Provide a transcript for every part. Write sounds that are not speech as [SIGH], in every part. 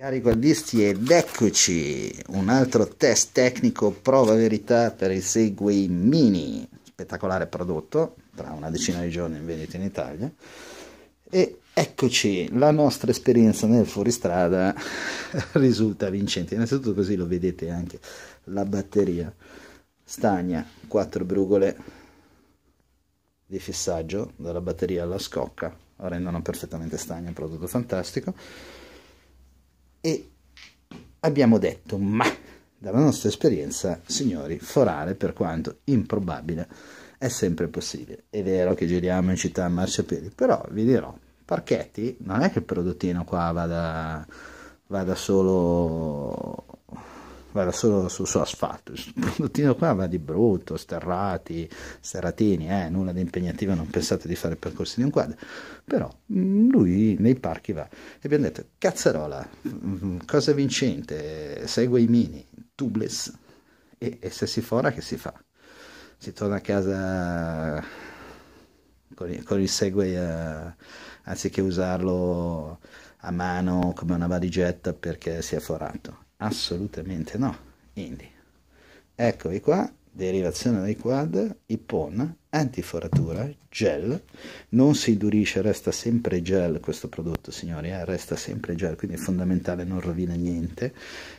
Cari quadristi ed eccoci, un altro test tecnico prova verità per il Segway Mini, spettacolare prodotto, tra una decina di giorni in vendita in Italia. E eccoci, la nostra esperienza nel fuoristrada [LAUGHS] risulta vincente. Innanzitutto così lo vedete anche, la batteria stagna 4 brugole di fissaggio dalla batteria alla scocca, rendono perfettamente stagna, un prodotto fantastico e abbiamo detto, ma dalla nostra esperienza, signori, forare per quanto improbabile è sempre possibile. È vero che giriamo in città a marciapiedi, però vi dirò, parchetti, non è che il prodottino qua vada, vada solo era solo su, su asfalto. Il prodottino qua va di brutto, sterrati, serratini, eh, nulla di impegnativo, non pensate di fare percorsi di un quadro. Però mm, lui nei parchi va. E abbiamo detto, cazzarola, mm, mm, cosa vincente, segue i mini, tubeless. E, e se si fora che si fa? Si torna a casa con, con il segue, eh, anziché usarlo a mano come una valigetta perché si è forato Assolutamente no. Quindi, eccovi qua, derivazione dei quad, ippon, antiforatura, gel, non si indurisce, resta sempre gel questo prodotto signori, eh? resta sempre gel, quindi è fondamentale non rovina niente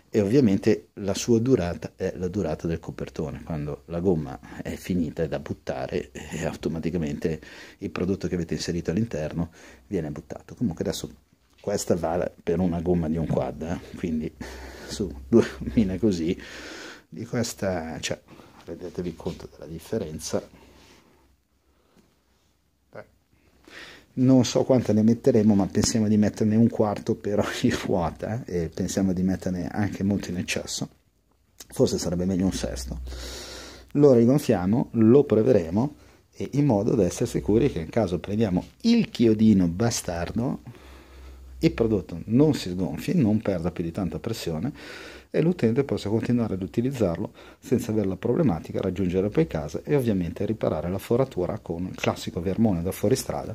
e ovviamente la sua durata è la durata del copertone, quando la gomma è finita è da buttare e eh, automaticamente il prodotto che avete inserito all'interno viene buttato, comunque adesso questa vale per una gomma di un quad, eh? quindi su 2000 [LAUGHS] così, di questa, cioè, rendetevi conto della differenza. Beh. Non so quante ne metteremo, ma pensiamo di metterne un quarto per ogni ruota [LAUGHS] eh, e pensiamo di metterne anche molto in eccesso. Forse sarebbe meglio un sesto. Lo rigonfiamo, lo proveremo e in modo da essere sicuri che in caso prendiamo il chiodino bastardo il prodotto non si sgonfi, non perda più di tanta pressione e l'utente possa continuare ad utilizzarlo senza avere la problematica, raggiungere poi casa e ovviamente riparare la foratura con il classico vermone da fuoristrada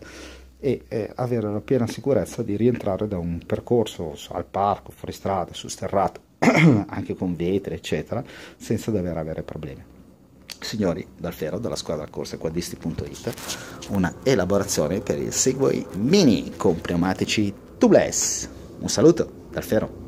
e eh, avere la piena sicurezza di rientrare da un percorso al parco, fuoristrada, su sterrato, [CLEARS THROAT] anche con vetri, eccetera, senza dover avere problemi. Signori dal Fero della squadra corsa quadisti.it, una elaborazione per il Segway Mini con pneumatici to bless. Un saluto dal Fero.